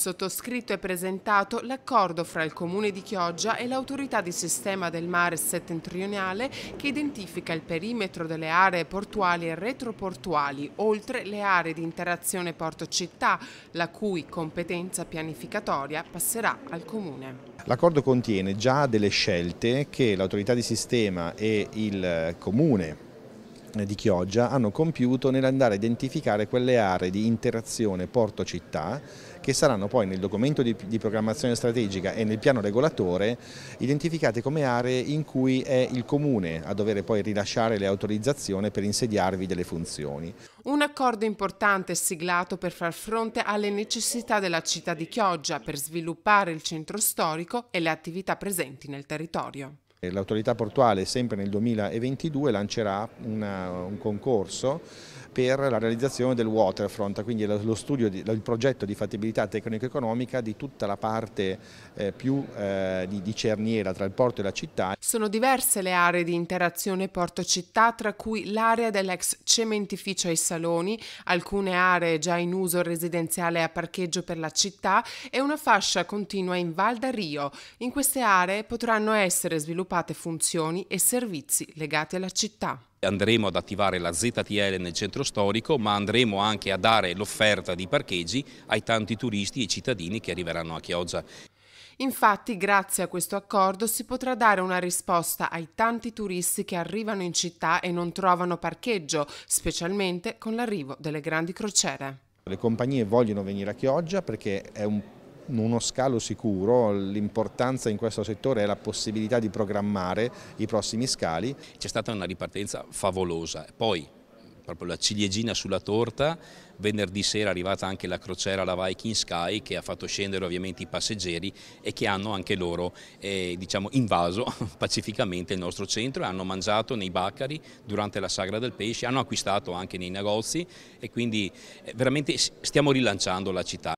sottoscritto e presentato l'accordo fra il Comune di Chioggia e l'autorità di sistema del mare settentrionale che identifica il perimetro delle aree portuali e retroportuali, oltre le aree di interazione porto-città, la cui competenza pianificatoria passerà al Comune. L'accordo contiene già delle scelte che l'autorità di sistema e il Comune di Chioggia hanno compiuto nell'andare a identificare quelle aree di interazione porto-città che saranno poi nel documento di, di, programmazione strategica e nel piano regolatore identificate come aree in cui è il comune a dover poi rilasciare le autorizzazioni per insediarvi delle funzioni. Un accordo importante siglato per far fronte alle necessità della città di Chioggia per sviluppare il centro storico e le attività presenti nel territorio. Eh, l'autorità portuale sempre nel 2022 lancerà una, un concorso per la realizzazione del waterfront, quindi lo studio, di, il progetto di fattibilità tecnico-economica di tutta la parte eh, più eh, di cerniera tra il porto e la città. Sono diverse le aree di interazione porto-città, tra cui l'area dell'ex cementificio ai Saloni, alcune aree già in uso residenziale a parcheggio per la città e una fascia continua in Val d'Ario. In queste aree potranno essere sviluppate funzioni e servizi legati alla città andremo ad attivare la ZTL nel centro storico ma andremo anche a dare l'offerta di parcheggi ai tanti turisti e cittadini che arriveranno a Chioggia. Infatti, grazie a questo accordo si potrà dare una risposta ai tanti turisti che arrivano in città e non trovano parcheggio, specialmente con l'arrivo delle grandi crociere. Le compagnie vogliono venire a Chioggia perché è un uno scalo sicuro, l'importanza in questo settore è la possibilità di programmare i prossimi scali. C'è stata una ripartenza favolosa, poi proprio la ciliegina sulla torta, venerdì sera è arrivata anche la crociera la Viking Sky che ha fatto scendere ovviamente i passeggeri e che hanno anche loro eh, diciamo, invaso pacificamente il nostro centro, hanno mangiato nei baccari durante la sagra del pesce, hanno acquistato anche nei negozi e quindi eh, veramente stiamo rilanciando la città.